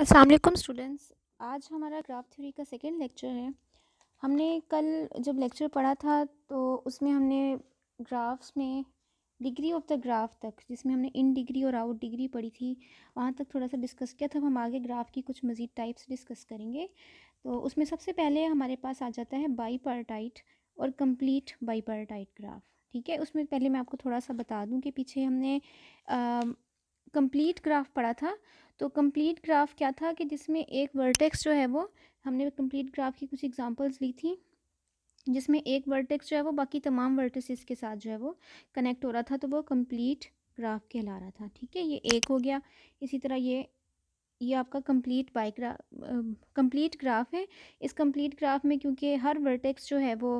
असलकम स्टूडेंट्स आज हमारा ग्राफ थ्योरी का सेकेंड लेक्चर है हमने कल जब लेक्चर पढ़ा था तो उसमें हमने ग्राफ्स में डिग्री ऑफ द ग्राफ तक जिसमें हमने इन डिग्री और आउट डिग्री पढ़ी थी वहाँ तक थोड़ा सा डिस्कस किया था हम आगे ग्राफ की कुछ मज़ीद टाइप्स डिस्कस करेंगे तो उसमें सबसे पहले हमारे पास आ जाता है बाई पार्टाइट और कम्प्लीट बाई ग्राफ ठीक है उसमें पहले मैं आपको थोड़ा सा बता दूँ कि पीछे हमने कंप्लीट ग्राफ पढ़ा था तो कंप्लीट ग्राफ क्या था कि जिसमें एक वर्टेक्स जो है वो हमने कंप्लीट ग्राफ की कुछ एग्जांपल्स ली थी जिसमें एक वर्टेक्स जो है वो बाकी तमाम वर्टेसिस के साथ जो है वो कनेक्ट हो रहा था तो वो कंप्लीट ग्राफ कहला रहा था ठीक है ये एक हो गया इसी तरह ये ये आपका complete bi graph complete graph है इस कंप्लीट ग्राफ में क्योंकि हर वर्टेक्स जो है वो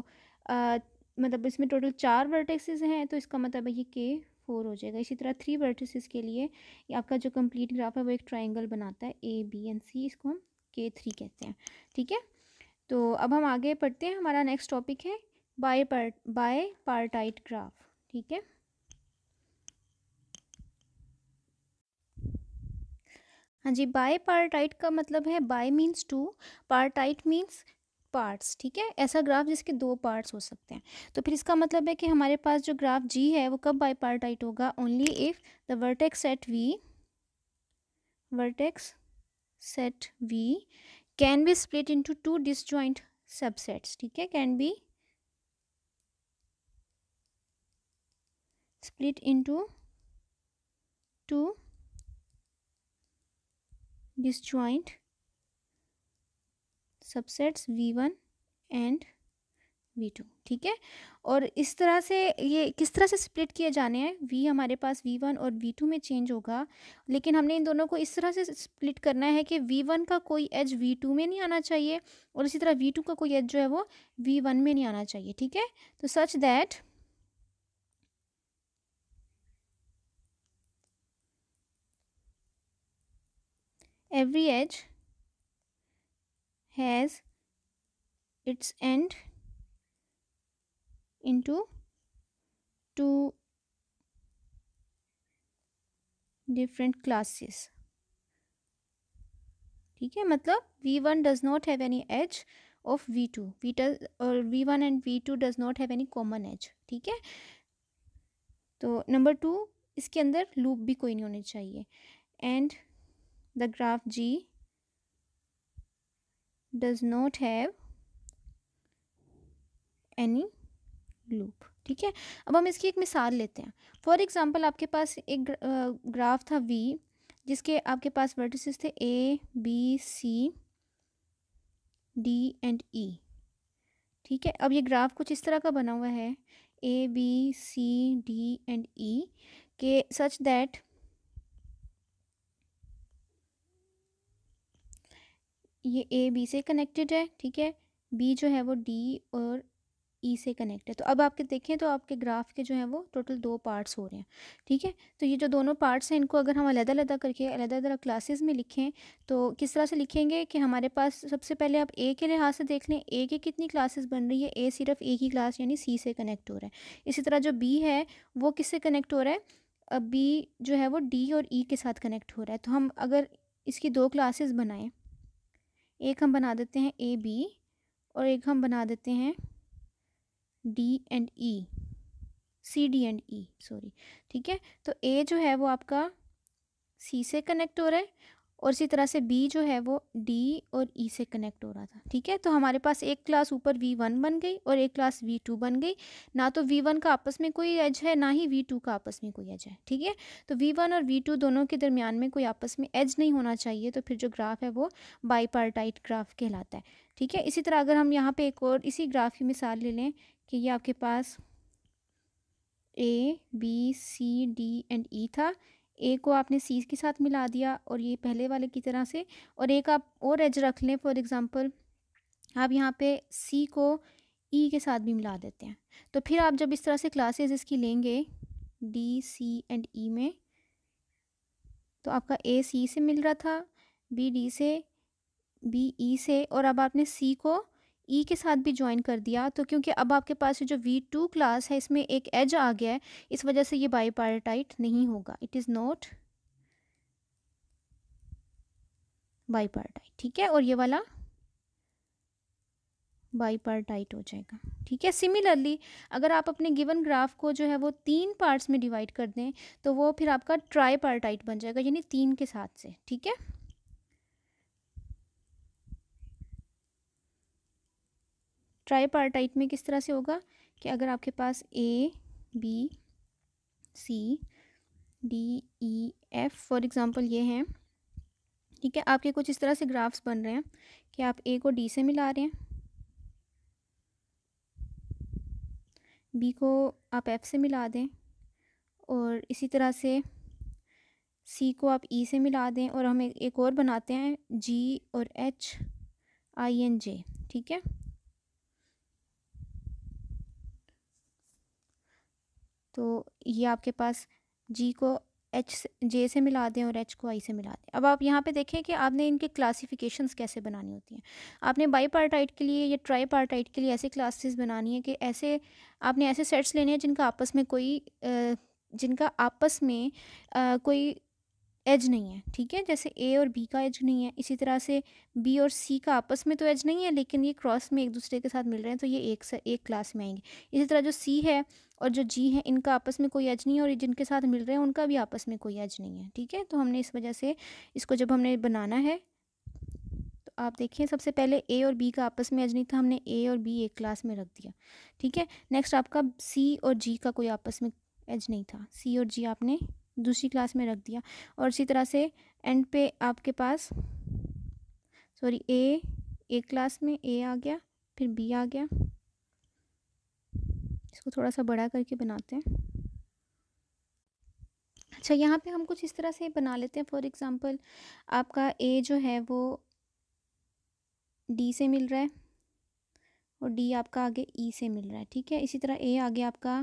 आ, मतलब इसमें टोटल चार वर्टेक्सेस हैं तो इसका मतलब है ये के फोर हो जाएगा इसी तरह थ्री वर्टिसेस के लिए आपका जो कंप्लीट ग्राफ है वो एक ट्राइंगल बनाता है ए बी एंड सी इसको हम के थ्री कहते हैं ठीक है तो अब हम आगे पढ़ते हैं हमारा नेक्स्ट टॉपिक है bi part bipartite graph ठीक है हाँ जी बाय पार्टाइट का मतलब है bi means two partite means parts ठीक है ऐसा ग्राफ जिसके दो पार्ट्स हो सकते हैं तो फिर इसका मतलब है कि हमारे पास जो ग्राफ जी है वो कब बाई पार्टाइट होगा only if the vertex at V vertex set V can be split into two disjoint subsets ठीक है can be split into two disjoint subsets V one and V two ठीक है और इस तरह से ये किस तरह से स्प्लिट किए जाने हैं वी हमारे पास वी वन और वी टू में चेंज होगा लेकिन हमने इन दोनों को इस तरह से स्प्लिट करना है कि वी वन का कोई एज वी टू में नहीं आना चाहिए और इसी तरह वी टू का कोई एज जो है वो वी वन में नहीं आना चाहिए ठीक है तो such that every edge has its end into two different classes ठीक है मतलब v1 does not have any edge of v2 v does or v1 and v2 does not have any common edge ठीक है तो number two इसके अंदर loop भी कोई नहीं होनी चाहिए and the graph G does not have any loop ठीक है अब हम इसकी एक मिसाल लेते हैं फॉर एग्ज़ाम्पल आपके पास एक ग्राफ था वी जिसके आपके पास वर्टिसेस थे A B C D and E ठीक है अब ये ग्राफ कुछ इस तरह का बना हुआ है A B C D and E के सच दैट ये ए बी से कनेक्टेड है ठीक है बी जो है वो डी और ई e से कनेक्ट है तो अब आपके देखें तो आपके ग्राफ के जो है वो टोटल दो पार्ट्स हो रहे हैं ठीक है तो ये जो दोनों पार्ट्स हैं इनको अगर हम अलग अलग करके अलग अलग क्लासेस में लिखें तो किस तरह से लिखेंगे कि हमारे पास सबसे पहले आप ए के लिहाज से देख लें ए की कितनी क्लासेस बन रही है ए सिर्फ ए की क्लास यानी सी से कनेक्ट हो रहा है इसी तरह जो बी है वो किससे कनेक्ट हो रहा है अब बी जो है वो डी और ई e के साथ कनेक्ट हो रहा है तो हम अगर इसकी दो क्लासेस बनाएँ एक हम बना देते हैं ए बी और एक हम बना देते हैं D and E C D and E sorry ठीक है तो ए जो है वो आपका सी से कनेक्ट हो रहा है और इसी तरह से बी जो है वो डी और ई e से कनेक्ट हो रहा था ठीक है तो हमारे पास एक क्लास ऊपर वी वन बन गई और एक क्लास वी टू बन गई ना तो वी वन का आपस में कोई एज है ना ही वी टू का आपस में कोई एज है ठीक है तो वी वन और वी टू दोनों के दरमियान में कोई आपस में एज नहीं होना चाहिए तो फिर जो ग्राफ है वो बाईपार्टाइट ग्राफ कहलाता है ठीक है इसी तरह अगर हम यहाँ पर एक और इसी ग्राफ की मिसाल ले लें कि ये आपके पास A B C D and E था ए को आपने सी के साथ मिला दिया और ये पहले वाले की तरह से और एक आप और एज रख लें फॉर एग्ज़ाम्पल आप यहाँ पे सी को ई e के साथ भी मिला देते हैं तो फिर आप जब इस तरह से क्लासेस इसकी लेंगे डी सी एंड ई में तो आपका ए सी से मिल रहा था बी डी से बी ई e से और अब आपने सी को ई e के साथ भी ज्वाइन कर दिया तो क्योंकि अब आपके पास जो वी टू क्लास है इसमें एक एज आ गया है इस वजह से ये बाईपार्टाइट नहीं होगा इट इज़ नॉट बाईपार्टाइट ठीक है और ये वाला बाईपार्टाइट हो जाएगा ठीक है सिमिलरली अगर आप अपने गिवन ग्राफ को जो है वो तीन पार्ट्स में डिवाइड कर दें तो वो फिर आपका ट्राई पार्टाइट बन जाएगा यानी तीन के साथ से ठीक है ट्राई पार्टाइट में किस तरह से होगा कि अगर आपके पास A B C D E F for example ये हैं ठीक है आपके कुछ इस तरह से ग्राफ्स बन रहे हैं कि आप ए को डी से मिला रहे हैं बी को आप एफ से मिला दें और इसी तरह से सी को आप ई e से मिला दें और हम एक और बनाते हैं जी और एच आई एन जे ठीक है तो ये आपके पास जी को एच से जे से मिला दें और एच को आई से मिला दें अब आप यहाँ पे देखें कि आपने इनके क्लासिफिकेशंस कैसे बनानी होती हैं आपने बाई पार्टाइट के लिए या ट्राई पार्टाइट के लिए ऐसे क्लासेस बनानी है कि ऐसे आपने ऐसे सेट्स लेने हैं जिनका आपस में कोई जिनका आपस में कोई एज नहीं है ठीक है जैसे ए और बी का एज नहीं है इसी तरह से बी और सी का आपस में तो एज नहीं है लेकिन ये क्रॉस में एक दूसरे के साथ मिल रहे हैं तो ये एक से एक क्लास में आएंगे इसी तरह जो सी है और जो जी है इनका आपस में कोई एज नहीं है और जिनके साथ मिल रहे हैं उनका भी आपस में कोई एज नहीं है ठीक है तो हमने इस वजह से इसको जब हमने बनाना है तो आप देखिए सबसे पहले ए और बी का आपस में एज नहीं था हमने ए और बी एक क्लास में रख दिया ठीक है नेक्स्ट आपका सी और जी का कोई आपस में एज नहीं था सी और जी आपने दूसरी क्लास में रख दिया और इसी तरह से एंड पे आपके पास सॉरी ए ए क्लास में ए आ गया फिर बी आ गया इसको थोड़ा सा बड़ा करके बनाते हैं अच्छा यहाँ पे हम कुछ इस तरह से बना लेते हैं फॉर एग्ज़ाम्पल आपका ए जो है वो डी से मिल रहा है और डी आपका आगे ई e से मिल रहा है ठीक है इसी तरह ए आगे आपका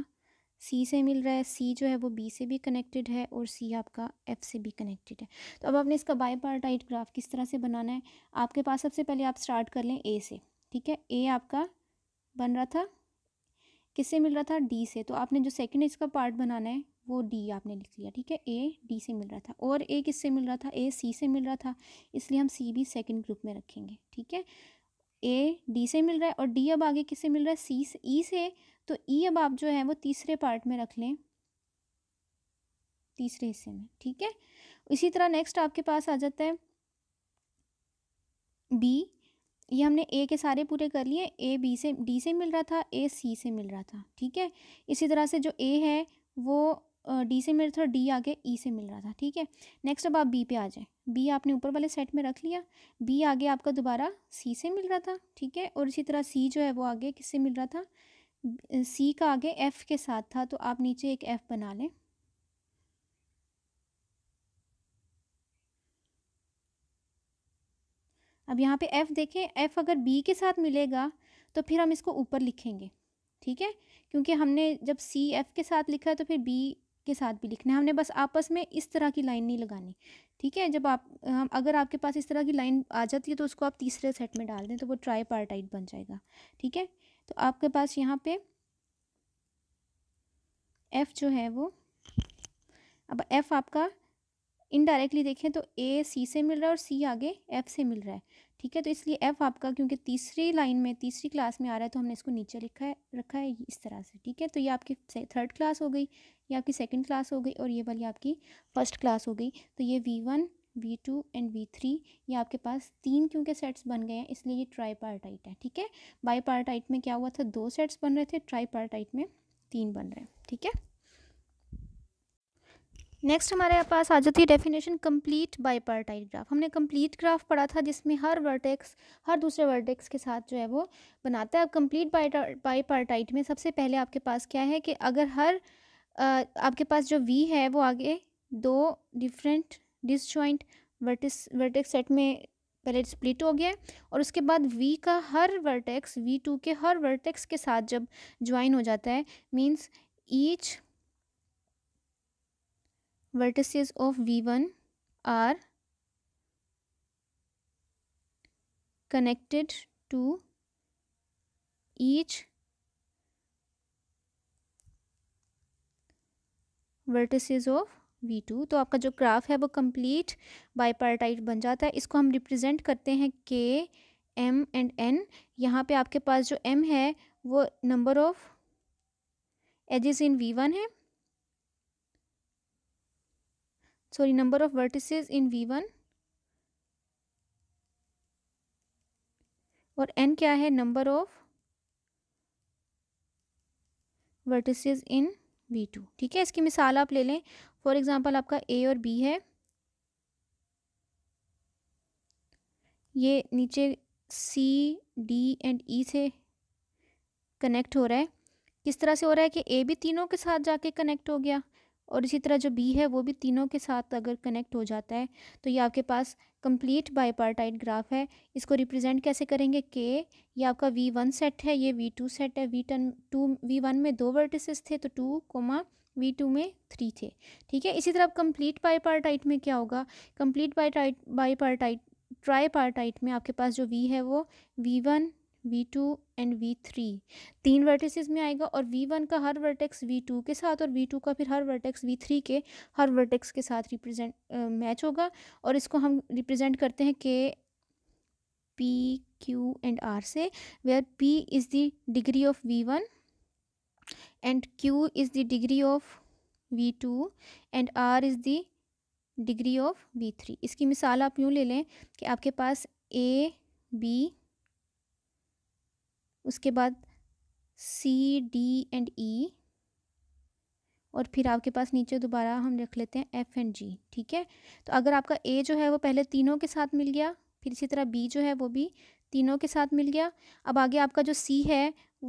सी से मिल रहा है सी जो है वो बी से भी कनेक्टेड है और सी आपका एफ से भी कनेक्टेड है तो अब आपने इसका बाई आइट ग्राफ किस तरह से बनाना है आपके पास सबसे पहले आप स्टार्ट कर लें ए से ठीक है ए आपका बन रहा था किससे मिल रहा था डी से तो आपने जो सेकेंड इसका पार्ट बनाना है वो डी आपने लिख लिया ठीक है ए डी से मिल रहा था और ए किससे मिल रहा था ए सी से मिल रहा था इसलिए हम सी भी सेकेंड ग्रुप में रखेंगे ठीक है ए डी से मिल रहा है और डी अब आगे किससे मिल रहा है सी से ई e से तो ई e अब आप जो है वो तीसरे पार्ट में रख लें तीसरे हिस्से में ठीक है इसी तरह नेक्स्ट आपके पास आ जाता है बी ये हमने ए के सारे पूरे कर लिए ए बी से डी से मिल रहा था ए सी से मिल रहा था ठीक है इसी तरह से जो ए है वो डी से मेरा थोड़ा डी आगे ई e से मिल रहा था ठीक है नेक्स्ट अब आप बी पे आ जाए बी आपने ऊपर वाले सेट में रख लिया बी आगे आपका दोबारा सी से मिल रहा था ठीक है और इसी तरह सी जो है वो आगे किससे मिल रहा था सी का आगे एफ़ के साथ था तो आप नीचे एक एफ़ बना लें अब यहाँ पे एफ़ देखें एफ़ अगर बी के साथ मिलेगा तो फिर हम इसको ऊपर लिखेंगे ठीक है क्योंकि हमने जब सी एफ़ के साथ लिखा है तो फिर बी के साथ भी लिखना है हमने बस आपस में इस तरह की लाइन नहीं लगानी ठीक है जब आप हम अगर आपके पास इस तरह की लाइन आ जाती है तो उसको आप तीसरे सेट में डाल दें तो वो ट्राई पार्टाइट बन जाएगा ठीक है तो आपके पास यहाँ पे एफ़ जो है वो अब एफ़ आपका इनडायरेक्टली देखें तो ए सी से मिल रहा है और सी आगे एफ़ से मिल रहा है ठीक है तो इसलिए एफ़ आपका क्योंकि तीसरी लाइन में तीसरी क्लास में आ रहा है तो हमने इसको नीचे लिखा है रखा है इस तरह से ठीक है तो ये आपकी थर्ड क्लास हो गई ये आपकी सेकंड क्लास हो गई और ये वाली आपकी फ़र्स्ट क्लास हो गई तो ये V one V two and V three ये आपके पास तीन क्योंकि सेट्स बन गए हैं इसलिए ये ट्राई है ठीक है बाई पार्टाइट में क्या हुआ था दो सेट्स बन रहे थे ट्राई पार्टाइट में तीन बन रहे हैं ठीक है नेक्स्ट हमारे पास आ जाती है डेफिनेशन कंप्लीट बाईपार्टाइट ग्राफ हमने कंप्लीट ग्राफ पढ़ा था जिसमें हर वर्टेक्स हर दूसरे वर्टेक्स के साथ जो है वो बनाता है अब कंप्लीट बाईपार्टाइट में सबसे पहले आपके पास क्या है कि अगर हर आ, आपके पास जो वी है वो आगे दो different disjoint vertices vertex set में पहले स्प्लिट हो गया और उसके बाद वी का हर वर्टेक्स वी टू के हर वर्टेक्स के साथ जब ज्वाइन हो जाता है means each vertices of V1 are connected to each vertices of V two तो आपका जो ग्राफ है वो कंप्लीट बाईपार्टाइट बन जाता है इसको हम रिप्रेजेंट करते हैं के एम एंड एन यहाँ पे आपके पास जो एम है वो number of edges in V one है sorry number of vertices in v1 और n क्या है number of vertices in v2 ठीक है इसकी मिसाल आप ले लें फॉर एग्जांपल आपका a और b है ये नीचे c d एंड e से कनेक्ट हो रहा है किस तरह से हो रहा है कि ए भी तीनों के साथ जाके कनेक्ट हो गया और इसी तरह जो बी है वो भी तीनों के साथ अगर कनेक्ट हो जाता है तो ये आपके पास कंप्लीट बाईपार्टाइट ग्राफ है इसको रिप्रेजेंट कैसे करेंगे के ये आपका वी वन सेट है ये वी टू सेट है V ten two V one में दो वर्टिसेस थे तो टू कोमा वी टू में थ्री थे ठीक है इसी तरह आप कंप्लीट बाईपार्टाइट में क्या होगा complete bipartite bipartite tripartite में आपके पास जो वी है वो we one V2 and V3 तीन वर्टिसेस में आएगा और V1 का हर वर्टेक्स V2 के साथ और V2 का फिर हर वर्टेक्स V3 के हर वर्टेक्स के साथ रिप्रेजेंट मैच होगा और इसको हम रिप्रेजेंट करते हैं के P Q एंड R से where P is the degree of V1 and q is the degree of v2 and r is the degree of v3 इसकी मिसाल आप यूँ ले लें कि आपके पास a b उसके बाद सी डी एंड ई और फिर आपके पास नीचे दोबारा हम रख लेते हैं एफ एंड जी ठीक है तो अगर आपका ए जो है वो पहले तीनों के साथ मिल गया फिर इसी तरह बी जो है वो भी तीनों के साथ मिल गया अब आगे आपका जो सी है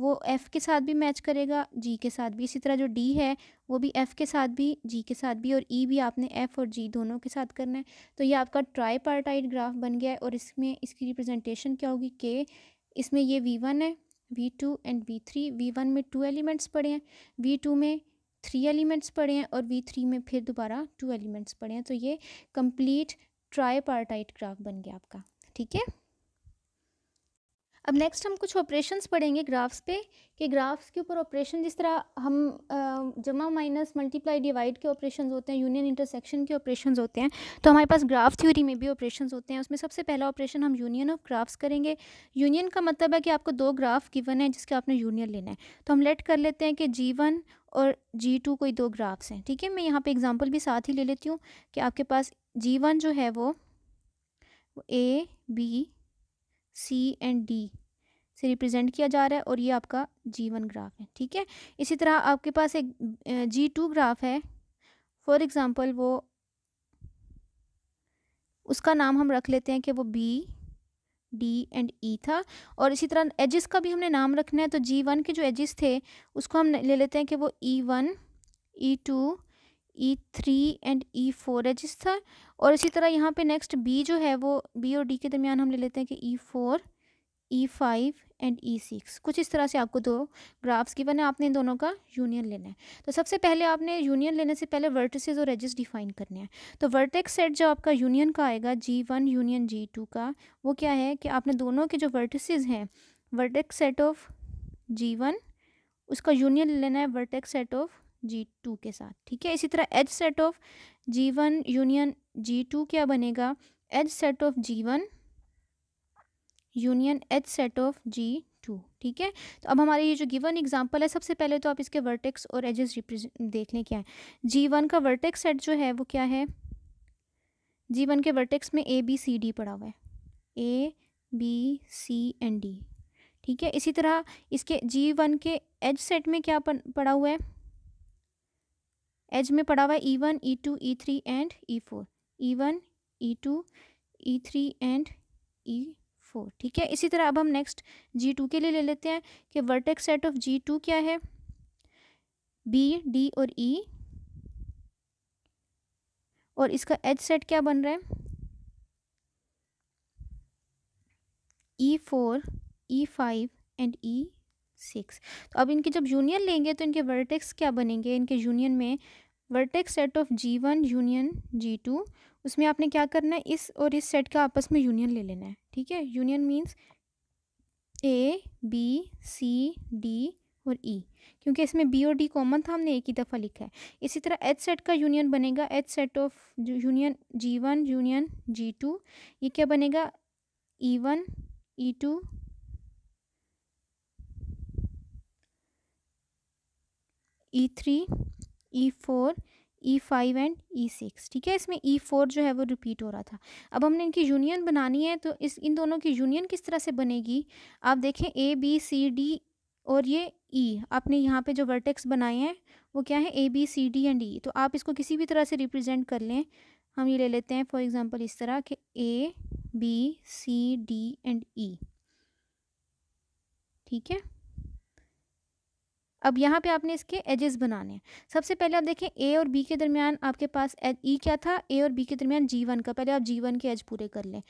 वो एफ़ के साथ भी मैच करेगा जी के साथ भी इसी तरह जो डी है वो भी एफ़ के साथ भी जी के साथ भी और ई e भी आपने एफ़ और जी दोनों के साथ करना है तो ये आपका ट्राई पार्टाइट ग्राफ बन गया है और इसमें इसकी रिप्रेजेंटेशन क्या होगी के इसमें ये वी वन है V two and V three V one में टू एलिमेंट्स पड़े हैं वी टू में थ्री एलिमेंट्स पड़े हैं और वी थ्री में फिर दोबारा टू एलिमेंट्स पड़े हैं तो ये कंप्लीट ट्राई पार्टाइट ग्राफ बन गया आपका ठीक है अब नेक्स्ट हम कुछ ऑपरेशंस पढ़ेंगे ग्राफ्स पे कि ग्राफ्स के ऊपर ऑपरेशन जिस तरह हम जमा माइनस मल्टीप्लाई डिवाइड के ऑपरेशन होते हैं यूनियन इंटरसेक्शन के ऑपरेशन होते हैं तो हमारे पास ग्राफ थ्योरी में भी ऑपरेशन होते हैं उसमें सबसे पहला ऑपरेशन हम यूनियन ऑफ ग्राफ्स करेंगे यूनियन का मतलब है कि आपको दो ग्राफ गिवन है जिसके आपने यूनियन लेना है तो हम लेट कर लेते हैं कि जी वन और जी टू कोई दो ग्राफ्स हैं ठीक है मैं यहाँ पर एग्जाम्पल भी साथ ही ले लेती हूँ कि आपके पास जी वन जो है वो A B C and D से रिप्रेजेंट किया जा रहा है और ये आपका जी वन ग्राफ है ठीक है इसी तरह आपके पास एक जी टू ग्राफ है फॉर एग्ज़ाम्पल वो उसका नाम हम रख लेते हैं कि वो बी डी एंड ई था और इसी तरह एजिस का भी हमने नाम रखना है तो जी वन के जो एजिस थे उसको हम ले लेते हैं कि वो E one E two E three and E four register और इसी तरह यहाँ पे नेक्स्ट बी जो है वो बी और डी के दरमियान हम ले लेते हैं कि E four E five and E six कुछ इस तरह से आपको दो ग्राफ्स की बने आपने इन दोनों का यूनियन लेना है तो सबसे पहले आपने यूनियन लेने से पहले वर्टिसेज और एजेस डिफाइन करने हैं तो वर्टेक्स सेट जो आपका यूनियन का आएगा G one union G two का वो क्या है कि आपने दोनों के जो वर्टिसेज हैं vertex set of G one उसका यूनियन लेना है vertex set of G two के साथ ठीक है इसी तरह edge set of G one union G two क्या बनेगा edge set of G one union edge set of G two ठीक है तो अब हमारे ये जो गिवन एग्जांपल है सबसे पहले तो आप इसके वर्टेक्स और एजेस रिप्रेजेंट देख लें क्या है जी वन का वर्टेक्स सेट जो है वो क्या है जी वन के वर्टेक्स में ए बी सी डी पड़ा हुआ है A B C and D ठीक है इसी तरह इसके जी वन के एज सेट में क्या पड़ा हुआ है एज में पड़ा हुआ है E one E two E three and E four E one E two E three and E four ठीक है इसी तरह अब हम नेक्स्ट जी टू के लिए ले लेते हैं कि vertex set of G two क्या है बी डी और ई e, और इसका एज सेट क्या बन रहा है E four E five and E six तो अब इनके जब यूनियन लेंगे तो इनके वर्टेक्स क्या बनेंगे इनके यूनियन में vertex set of G one union G two उसमें आपने क्या करना है इस और इस सेट का आपस में यूनियन ले लेना है ठीक है union means A B C D और ई e. क्योंकि इसमें बी और डी कॉमन था हमने एक ही दफ़ा लिखा है इसी तरह एच सेट का यूनियन बनेगा H set of union G one union G two ये क्या बनेगा E e one E e two E three E four E five and E six ठीक है इसमें ई e फोर जो है वो रिपीट हो रहा था अब हमने इनकी यूनियन बनानी है तो इस इन दोनों की यूनियन किस तरह से बनेगी आप देखें ए बी सी डी और ये ई e, आपने यहाँ पे जो वर्टेक्स बनाए हैं वो क्या है A B C D and E तो आप इसको किसी भी तरह से रिप्रेजेंट कर लें हम ये ले लेते हैं फॉर एग्ज़ाम्पल इस तरह कि A B C D and E ठीक है अब यहाँ पे आपने इसके एजेस बनाने हैं सबसे पहले आप देखें ए और बी के दरमियान आपके पास ई e, e क्या था ए और बी के दरमियान जी वन का पहले आप जी वन के एज पूरे कर लें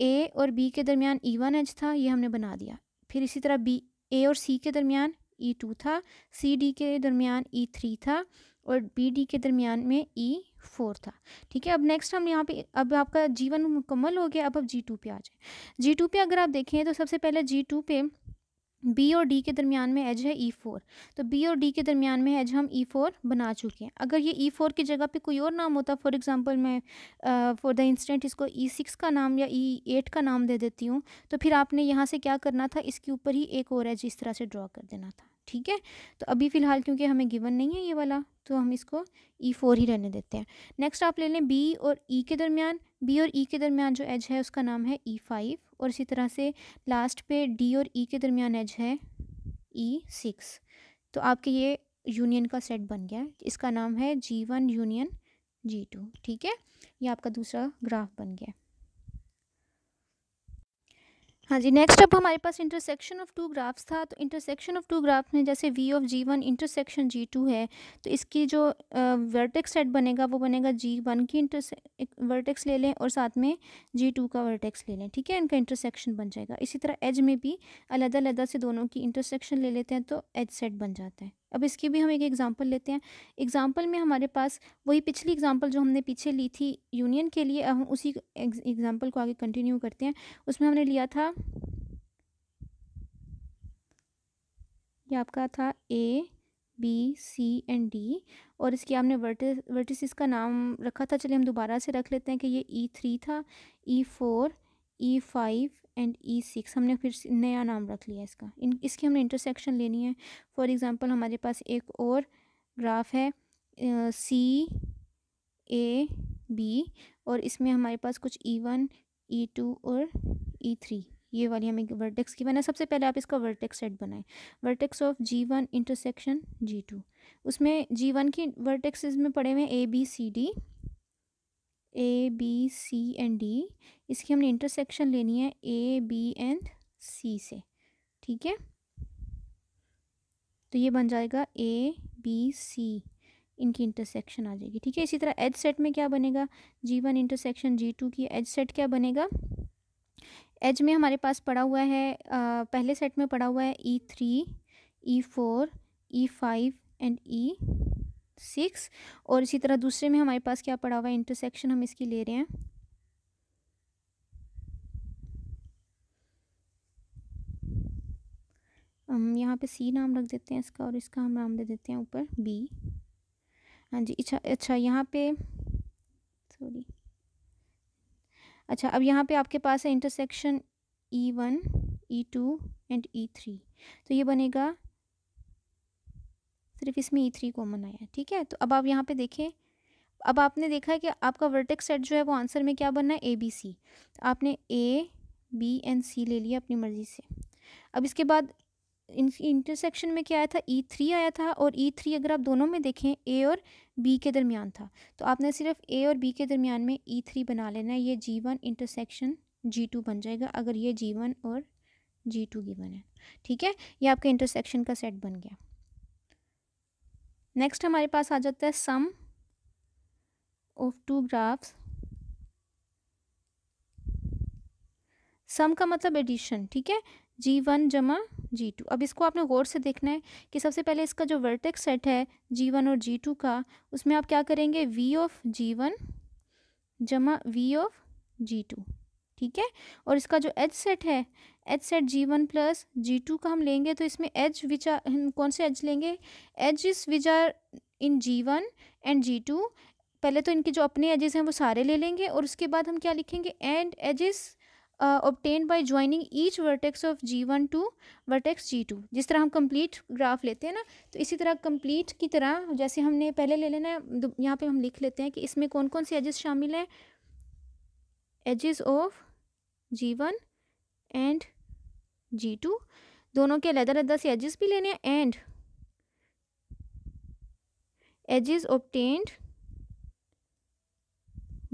ए और बी के दरमियान ई वन एज था ये हमने बना दिया फिर इसी तरह बी ए और सी के दरमियान ई e टू था सी डी के दरमियान ई e थ्री था और बी डी के दरमियान में ई फोर था ठीक है अब नेक्स्ट हम यहाँ पे अब आपका जीवन मुकम्मल हो गया अब अब जी टू पे आ जाए जी टू पे अगर आप देखें तो सबसे पहले जी टू पे बी और डी के दरमियान में एज है ई e फोर तो बी और डी के दरमियान में एज हम ई e फोर बना चुके हैं अगर ये ई e फोर की जगह पे कोई और नाम होता फॉर एग्जांपल मैं फॉर द इंस्टेंट इसको ई सिक्स का नाम या ई एट का नाम दे देती हूँ तो फिर आपने यहाँ से क्या करना था इसके ऊपर ही एक और एज इस तरह से ड्रॉ कर देना था ठीक है तो अभी फ़िलहाल क्योंकि हमें गिवन नहीं है ये वाला तो हम इसको ई e फोर ही रहने देते हैं नेक्स्ट आप ले लें बी और ई e के दरमियान बी और ई e के दरमियान जो एज है उसका नाम है ई e फाइव और इसी तरह से लास्ट पे डी और ई e के दरमियान एज है ई e सिक्स तो आपके ये यूनियन का सेट बन गया है इसका नाम है G one union G two ठीक है ये आपका दूसरा ग्राफ बन गया हाँ जी नेक्स्ट अब हमारे पास इंटरसेक्शन ऑफ टू ग्राफ्स था तो इंटरसेक्शन ऑफ टू ग्राफ में जैसे V of G one intersection G two है तो इसकी जो वर्टेक्स सेट बनेगा वो बनेगा जी वन की इंटरसे वर्टेक्स ले लें और साथ में जी टू का वर्टेक्स ले लें ठीक है इनका इंटरसेक्शन बन जाएगा इसी तरह एज में भी अलग अलग से दोनों की इंटरसेक्शन ले लेते हैं तो एज सेट बन जाता है अब इसकी भी हम एक एग्ज़ाम्पल लेते हैं एग्ज़ाम्पल में हमारे पास वही पिछली एग्ज़ाम्पल जो हमने पीछे ली थी यूनियन के लिए अब हम उसी एग्ज़ाम्पल को आगे कंटिन्यू करते हैं उसमें हमने लिया था ये आपका था A B C and D और इसके आपने वर्टिस वर्टिस का नाम रखा था चलिए हम दोबारा से रख लेते हैं कि ये ई e थ्री था E e four E five and E six हमने फिर नया नाम रख लिया इसका इन इसकी हमने इंटरसेक्शन लेनी है फॉर एग्ज़ाम्पल हमारे पास एक और ग्राफ है सी ए बी और इसमें हमारे पास कुछ ई वन ई टू और ई e थ्री ये वाली हमें वर्टेक्स की बनाए सबसे पहले आप इसका वर्टेक्स सेट बनाएं vertex of G one intersection G two उसमें जी वन की वर्टेक्स में पड़े हुए हैं A B C D A B C and D इसकी हमने इंटरसेक्शन लेनी है ए बी एंड सी से ठीक है तो ये बन जाएगा ए बी सी इनकी इंटरसेक्शन आ जाएगी ठीक है इसी तरह एज सेट में क्या बनेगा G one intersection G two की एज सेट क्या बनेगा एज में हमारे पास पड़ा हुआ है आ, पहले सेट में पड़ा हुआ है E three E four E five and E six और इसी तरह दूसरे में हमारे पास क्या पड़ा हुआ है इंटरसेक्शन हम इसकी ले रहे हैं हम यहाँ पे सी नाम रख देते हैं इसका और इसका हम नाम दे देते हैं ऊपर बी हाँ जी अच्छा अच्छा यहाँ पे सॉरी अच्छा अब यहाँ पे आपके पास है intersection E one E two and E three तो ये बनेगा सिर्फ इसमें ई थ्री कॉमन आया है ठीक है तो अब आप यहाँ पे देखें अब आपने देखा कि आपका वर्टेक्स सेट जो है वो आंसर में क्या बनना है ए बी सी आपने ए बी एंड सी ले लिया अपनी मर्ज़ी से अब इसके बाद इन इंटरसेक्शन में क्या आया था ई e थ्री आया था और ई e थ्री अगर आप दोनों में देखें ए और बी के दरमियान था तो आपने सिर्फ ए और बी के दरमियान में ई e थ्री बना लेना है ये G one intersection G two बन जाएगा अगर ये जी वन और जी टू गिवन है ठीक है ये आपके इंटरसेक्शन का सेट बन गया नेक्स्ट हमारे पास आ जाता है sum of two graphs sum का मतलब एडिशन ठीक है जी वन जमा जी टू अब इसको आपने गौर से देखना है कि सबसे पहले इसका जो वर्टेक्स सेट है जी वन और जी टू का उसमें आप क्या करेंगे वी ऑफ जी वन जमा वी ऑफ जी टू ठीक है और इसका जो एच सेट है H set G one plus G two का हम लेंगे तो इसमें एच विच आर कौन से एच लेंगे H is which are in G one and G two पहले तो इनके जो अपने एजेस हैं वो सारे ले लेंगे और उसके बाद हम क्या लिखेंगे and edges obtain by joining each vertex of G one to vertex G two जिस तरह हम कंप्लीट ग्राफ लेते हैं ना तो इसी तरह कंप्लीट की तरह जैसे हमने पहले ले लेना है यहाँ पे हम लिख लेते हैं कि इसमें कौन कौन से एजेस शामिल हैं edges of G one and G two दोनों के लदा लदा से एजेस भी लेने हैं and edges obtained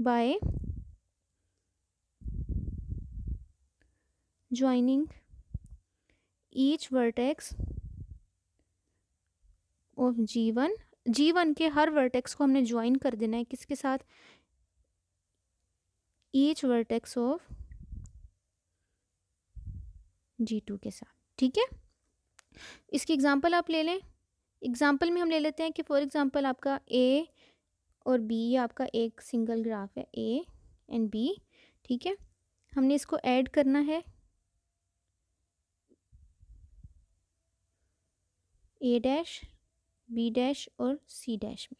by vertex of G one G one के हर वर्टेक्स को हमने ज्वाइन कर देना है किसके साथ each vertex of G two के साथ ठीक है इसकी एग्ज़ाम्पल आप ले लें एग्ज़ाम्पल में हम ले लेते हैं कि फॉर एग्ज़ाम्पल आपका ए और बी आपका एक सिंगल ग्राफ है ए एंड बी ठीक है हमने इसको ऐड करना है ए डैश बी डैश और सी डैश में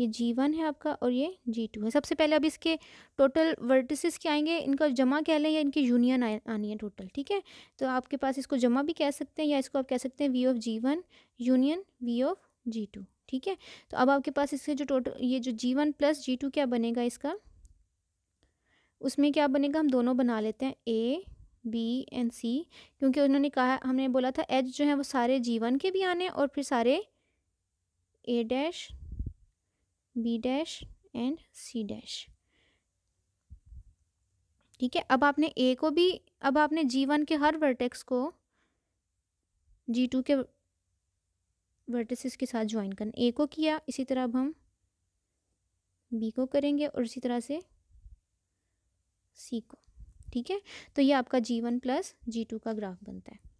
ये जी वन है आपका और ये जी टू है सबसे पहले अब इसके टोटल वर्टिसेस क्या आएंगे इनका जमा कह लें या इनकी यूनियन आनी है टोटल ठीक है तो आपके पास इसको जमा भी कह सकते हैं या इसको आप कह सकते हैं V of G one union V of G two ठीक है तो अब आपके पास इसके जो टोटल ये जो G one plus G two क्या बनेगा इसका उसमें क्या बनेगा हम दोनों बना लेते हैं ए बी एंड सी क्योंकि उन्होंने कहा हमने बोला था एच जो है वो सारे जी वन के भी आने और फिर सारे A dash B dash and C dash ठीक है अब आपने ए को भी अब आपने जी वन के हर वर्टेक्स को जी टू के वर्टेसिस के साथ ज्वाइन करना ए को किया इसी तरह अब हम बी को करेंगे और इसी तरह से सी को ठीक है तो ये आपका G one plus G two का ग्राफ बनता है